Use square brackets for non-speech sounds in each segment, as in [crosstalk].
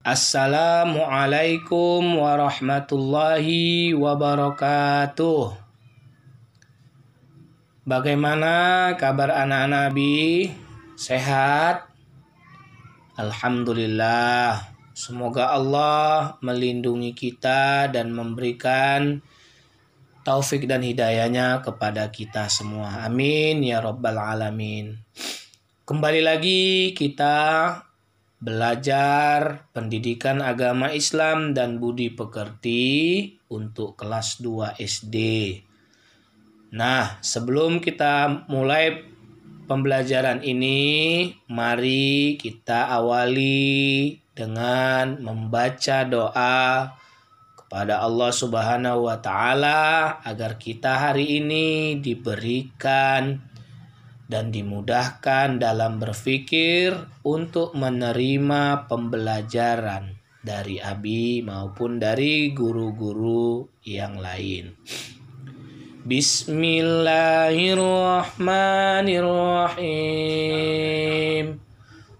Assalamualaikum warahmatullahi wabarakatuh. Bagaimana kabar anak Nabi? Sehat? Alhamdulillah. Semoga Allah melindungi kita dan memberikan taufik dan hidayahnya kepada kita semua. Amin ya rabbal alamin. Kembali lagi kita belajar pendidikan agama Islam dan budi pekerti untuk kelas 2 SD. Nah, sebelum kita mulai pembelajaran ini, mari kita awali dengan membaca doa kepada Allah Subhanahu wa taala agar kita hari ini diberikan dan dimudahkan dalam berpikir untuk menerima pembelajaran dari abi maupun dari guru-guru yang lain. Bismillahirrahmanirrahim.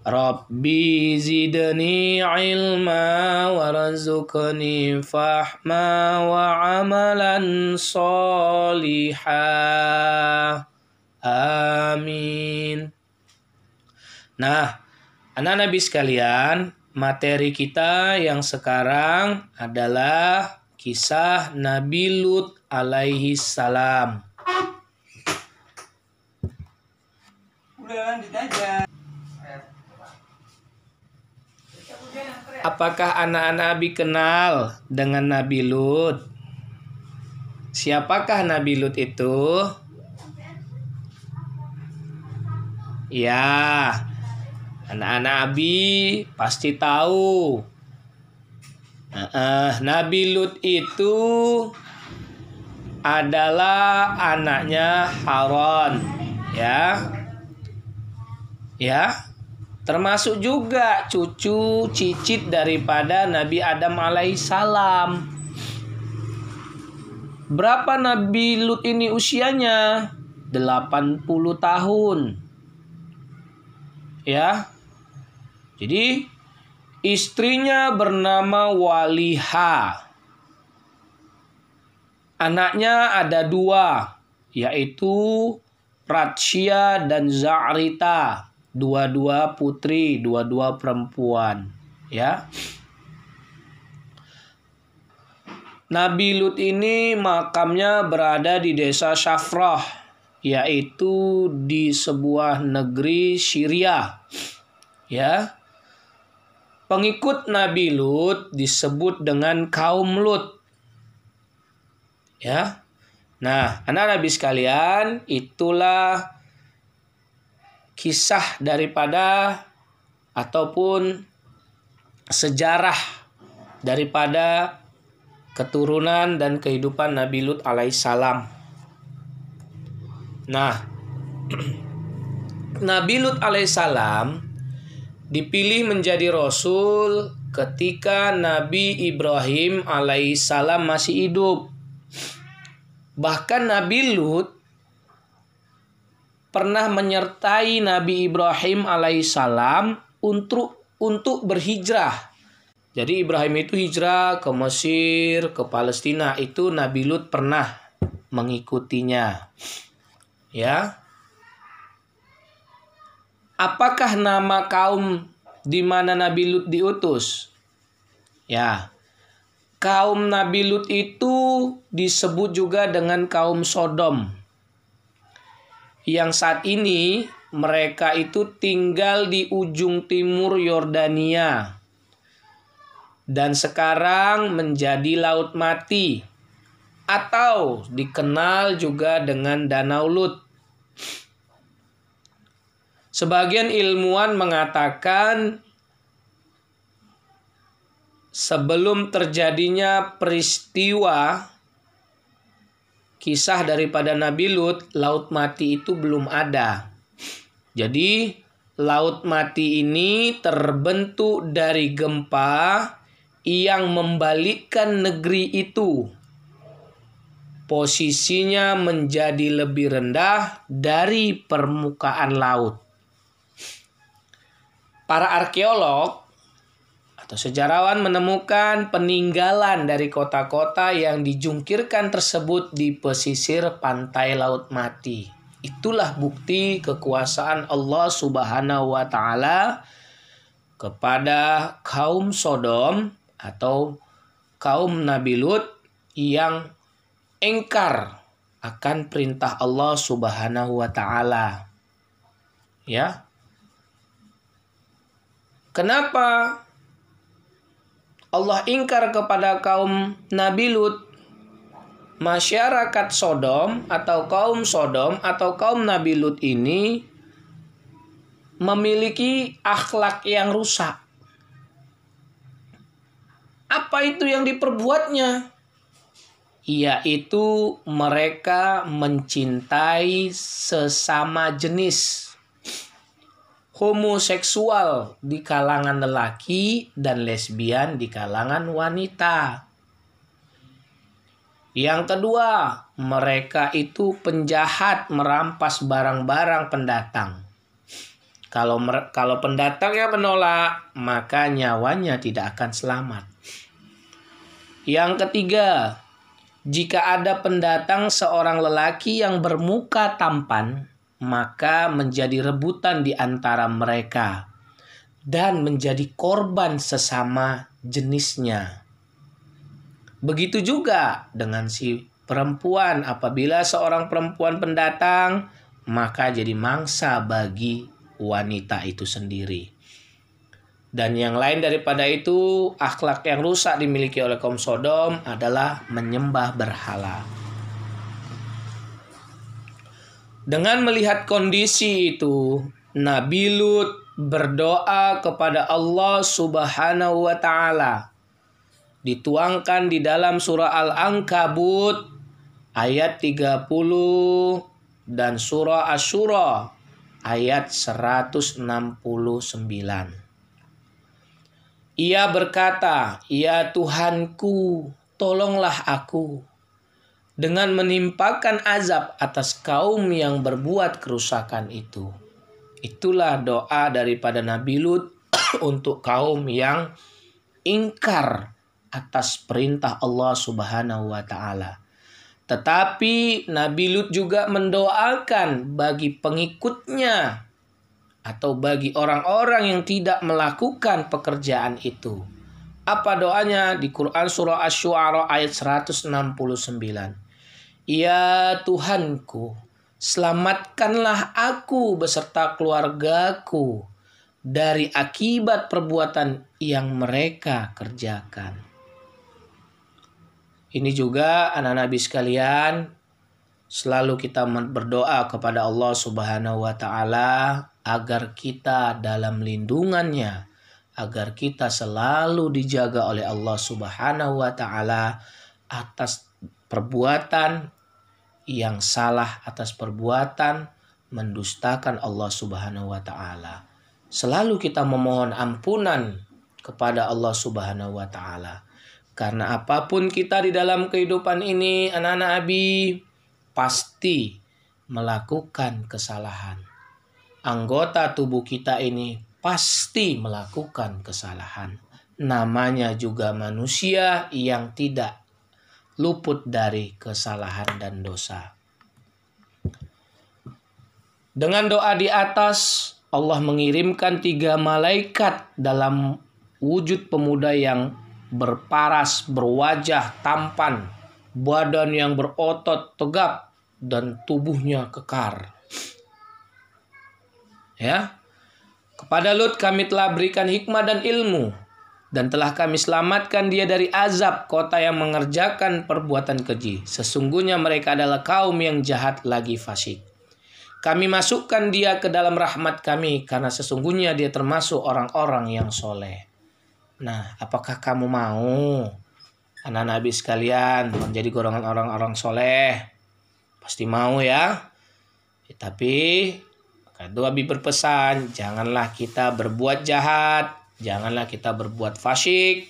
Rabbi zidni ilma warzuqni fahma wa amalan salihah. Amin. Nah, anak-anak sekalian, materi kita yang sekarang adalah kisah Nabi Lut alaihi salam. Udah lanjut Apakah anak-anak Nabi kenal dengan Nabi Lut? Siapakah Nabi Lut itu? Ya, anak-anak Nabi pasti tahu. Uh, uh, Nabi Lut itu adalah anaknya Haron, ya, ya, termasuk juga cucu cicit daripada Nabi Adam alaihissalam. Berapa Nabi Lut ini usianya? 80 tahun. Ya. Jadi istrinya bernama Waliha. Anaknya ada dua, yaitu Ratsia dan Za'rita. Dua-dua putri, dua-dua perempuan. Ya. Nabi Lut ini makamnya berada di desa Syafrah yaitu di sebuah negeri Syria. Ya. Pengikut Nabi Lut disebut dengan kaum Lut. Ya. Nah, anak-anak sekalian, itulah kisah daripada ataupun sejarah daripada keturunan dan kehidupan Nabi Lut alaihissalam. Nah, [clears throat] Nabi Lut alaihissalam dipilih menjadi rasul ketika Nabi Ibrahim alaihissalam masih hidup. Bahkan Nabi Lut pernah menyertai Nabi Ibrahim alaihissalam untuk untuk berhijrah. Jadi Ibrahim itu hijrah ke Mesir, ke Palestina. Itu Nabi Lut pernah mengikutinya ya apakah nama kaum di mana Nabi Lut diutus ya kaum Nabi Lut itu disebut juga dengan kaum Sodom yang saat ini mereka itu tinggal di ujung timur Yordania dan sekarang menjadi laut mati atau dikenal juga dengan Danau Lut. Sebagian ilmuwan mengatakan sebelum terjadinya peristiwa kisah daripada Nabi Lut, laut mati itu belum ada. Jadi, laut mati ini terbentuk dari gempa yang membalikkan negeri itu posisinya menjadi lebih rendah dari permukaan laut. Para arkeolog atau sejarawan menemukan peninggalan dari kota-kota yang dijungkirkan tersebut di pesisir pantai Laut Mati. Itulah bukti kekuasaan Allah Subhanahu wa taala kepada kaum Sodom atau kaum Nabi Lut yang engkar akan perintah Allah Subhanahu wa taala. Ya. Kenapa Allah ingkar kepada kaum Nabi Lut? Masyarakat Sodom atau kaum Sodom atau kaum Nabi Lut ini memiliki akhlak yang rusak. Apa itu yang diperbuatnya? yaitu mereka mencintai sesama jenis. Homoseksual di kalangan lelaki dan lesbian di kalangan wanita. Yang kedua, mereka itu penjahat merampas barang-barang pendatang. Kalau kalau pendatangnya menolak, maka nyawanya tidak akan selamat. Yang ketiga, jika ada pendatang seorang lelaki yang bermuka tampan, maka menjadi rebutan di antara mereka dan menjadi korban sesama jenisnya. Begitu juga dengan si perempuan, apabila seorang perempuan pendatang, maka jadi mangsa bagi wanita itu sendiri. Dan yang lain daripada itu, akhlak yang rusak dimiliki oleh kaum Sodom adalah menyembah berhala. Dengan melihat kondisi itu, Nabi Lut berdoa kepada Allah Subhanahu wa taala. Dituangkan di dalam surah Al-Ankabut ayat 30 dan surah Asyura ayat 169. Ia berkata, "Ya Tuhanku, tolonglah aku dengan menimpakan azab atas kaum yang berbuat kerusakan itu." Itulah doa daripada Nabi Lut [coughs] untuk kaum yang ingkar atas perintah Allah Subhanahu wa taala. Tetapi Nabi Lut juga mendoakan bagi pengikutnya atau bagi orang-orang yang tidak melakukan pekerjaan itu. Apa doanya di Quran surah Asy-Syu'ara ayat 169. Ya Tuhanku, selamatkanlah aku beserta keluargaku dari akibat perbuatan yang mereka kerjakan. Ini juga anak-anak sekalian selalu kita berdoa kepada Allah Subhanahu wa taala agar kita dalam lindungannya, agar kita selalu dijaga oleh Allah Subhanahu wa taala atas perbuatan yang salah atas perbuatan mendustakan Allah Subhanahu wa taala. Selalu kita memohon ampunan kepada Allah Subhanahu wa taala. Karena apapun kita di dalam kehidupan ini anak-anak Abi pasti melakukan kesalahan anggota tubuh kita ini pasti melakukan kesalahan. Namanya juga manusia yang tidak luput dari kesalahan dan dosa. Dengan doa di atas, Allah mengirimkan tiga malaikat dalam wujud pemuda yang berparas, berwajah tampan, badan yang berotot tegap, dan tubuhnya kekar. Ya. Kepada Lut kami telah berikan hikmah dan ilmu dan telah kami selamatkan dia dari azab kota yang mengerjakan perbuatan keji. Sesungguhnya mereka adalah kaum yang jahat lagi fasik. Kami masukkan dia ke dalam rahmat kami karena sesungguhnya dia termasuk orang-orang yang soleh. Nah, apakah kamu mau anak nabi sekalian menjadi golongan orang-orang soleh? Pasti mau ya. tapi Kado Abi berpesan, janganlah kita berbuat jahat, janganlah kita berbuat fasik,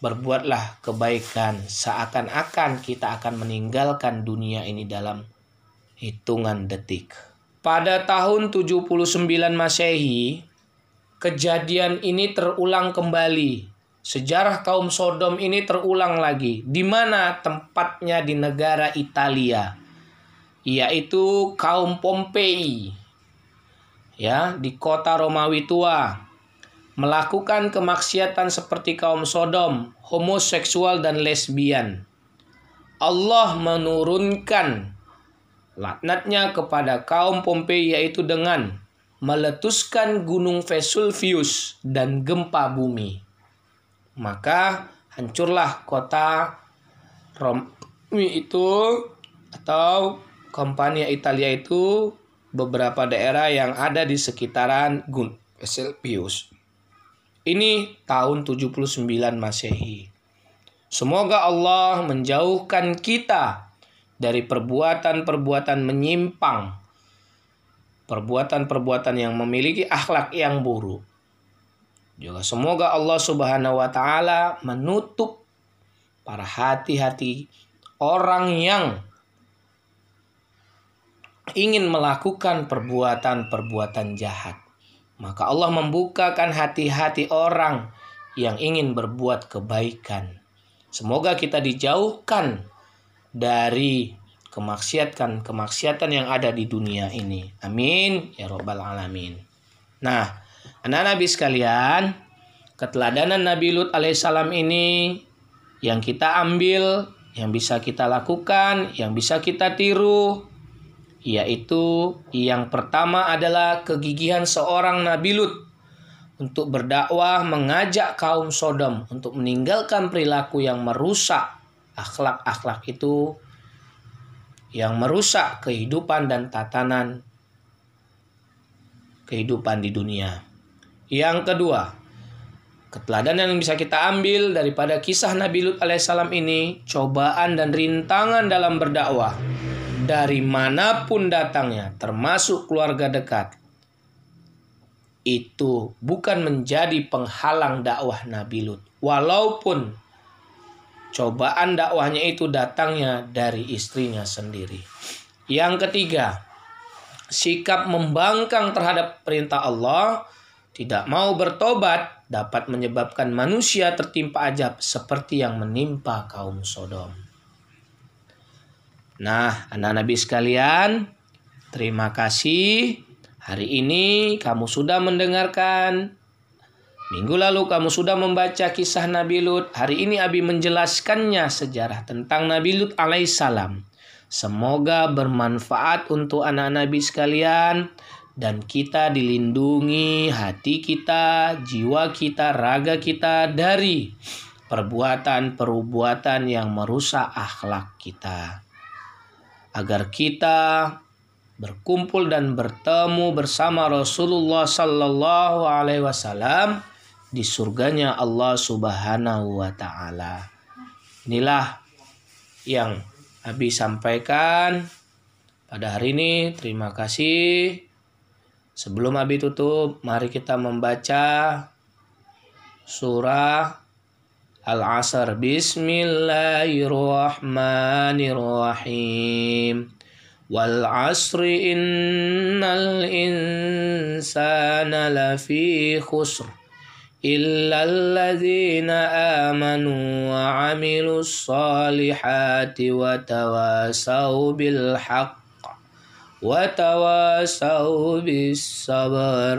berbuatlah kebaikan seakan-akan kita akan meninggalkan dunia ini dalam hitungan detik. Pada tahun 79 Masehi, kejadian ini terulang kembali. Sejarah kaum Sodom ini terulang lagi. Di mana tempatnya di negara Italia, yaitu kaum Pompei ya di kota Romawi tua melakukan kemaksiatan seperti kaum Sodom, homoseksual dan lesbian. Allah menurunkan laknatnya kepada kaum Pompei yaitu dengan meletuskan gunung Vesuvius dan gempa bumi. Maka hancurlah kota Romawi itu atau kompania Italia itu beberapa daerah yang ada di sekitaran Gun Vesuvius. Ini tahun 79 Masehi. Semoga Allah menjauhkan kita dari perbuatan-perbuatan menyimpang, perbuatan-perbuatan yang memiliki akhlak yang buruk. Juga semoga Allah Subhanahu wa taala menutup para hati-hati orang yang ingin melakukan perbuatan-perbuatan jahat. Maka Allah membukakan hati-hati orang yang ingin berbuat kebaikan. Semoga kita dijauhkan dari kemaksiatan-kemaksiatan yang ada di dunia ini. Amin ya robbal alamin. Nah, anak-anak sekalian, keteladanan Nabi Lut alaihissalam ini yang kita ambil, yang bisa kita lakukan, yang bisa kita tiru, yaitu yang pertama adalah kegigihan seorang Nabi Lut untuk berdakwah mengajak kaum Sodom untuk meninggalkan perilaku yang merusak akhlak-akhlak itu yang merusak kehidupan dan tatanan kehidupan di dunia. Yang kedua, keteladanan yang bisa kita ambil daripada kisah Nabi Lut alaihissalam ini, cobaan dan rintangan dalam berdakwah dari manapun datangnya, termasuk keluarga dekat, itu bukan menjadi penghalang dakwah Nabi Lut. Walaupun cobaan dakwahnya itu datangnya dari istrinya sendiri. Yang ketiga, sikap membangkang terhadap perintah Allah, tidak mau bertobat dapat menyebabkan manusia tertimpa ajab seperti yang menimpa kaum Sodom. Nah, anak-anak sekalian, terima kasih. Hari ini kamu sudah mendengarkan. Minggu lalu kamu sudah membaca kisah Nabi Lut. Hari ini Abi menjelaskannya sejarah tentang Nabi Lut alaihissalam. Semoga bermanfaat untuk anak-anak Nabi sekalian dan kita dilindungi hati kita, jiwa kita, raga kita dari perbuatan-perbuatan yang merusak akhlak kita agar kita berkumpul dan bertemu bersama Rasulullah sallallahu alaihi wasallam di surganya Allah Subhanahu wa taala. Inilah yang Abi sampaikan pada hari ini. Terima kasih. Sebelum Abi tutup, mari kita membaca surah العصر بسم الله الرحمن الرحيم والعصر إن الإنسان لفي خسر إلا الذين آمنوا وعملوا الصالحات وتواسوا بالحق وتواسوا بالصبر